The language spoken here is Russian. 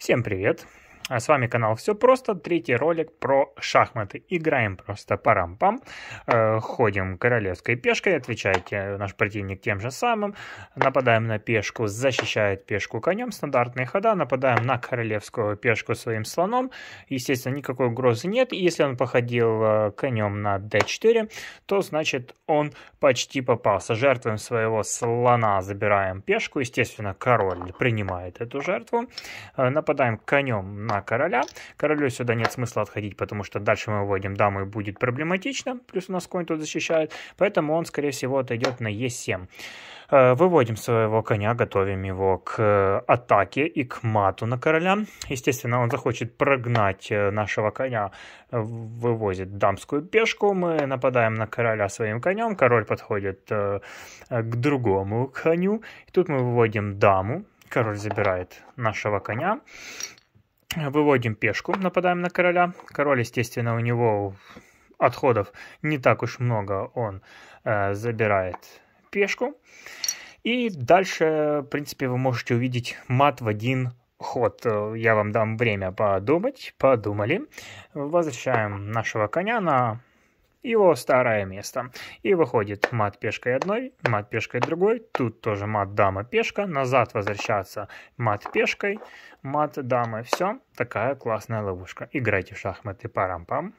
Всем привет! А с вами канал Все Просто, третий ролик про шахматы. Играем просто парам-пам, э, ходим королевской пешкой, отвечает наш противник тем же самым, нападаем на пешку, защищает пешку конем, стандартные хода, нападаем на королевскую пешку своим слоном, естественно, никакой угрозы нет, и если он походил э, конем на d4, то значит он почти попался. Жертвуем своего слона, забираем пешку, естественно, король принимает эту жертву, э, нападаем конем на короля. Королю сюда нет смысла отходить, потому что дальше мы выводим даму и будет проблематично. Плюс у нас конь тут защищает. Поэтому он, скорее всего, отойдет на Е7. Э, выводим своего коня, готовим его к э, атаке и к мату на короля. Естественно, он захочет прогнать э, нашего коня, вывозит дамскую пешку. Мы нападаем на короля своим конем. Король подходит к другому коню. И тут мы выводим даму король забирает нашего коня, Выводим пешку, нападаем на короля. Король, естественно, у него отходов не так уж много. Он э, забирает пешку. И дальше, в принципе, вы можете увидеть мат в один ход. Я вам дам время подумать. Подумали. Возвращаем нашего коня на его старое место. И выходит мат пешкой одной, мат пешкой другой, тут тоже мат дама пешка, назад возвращаться мат пешкой, мат дама все, такая классная ловушка. Играйте в шахматы парам-пам.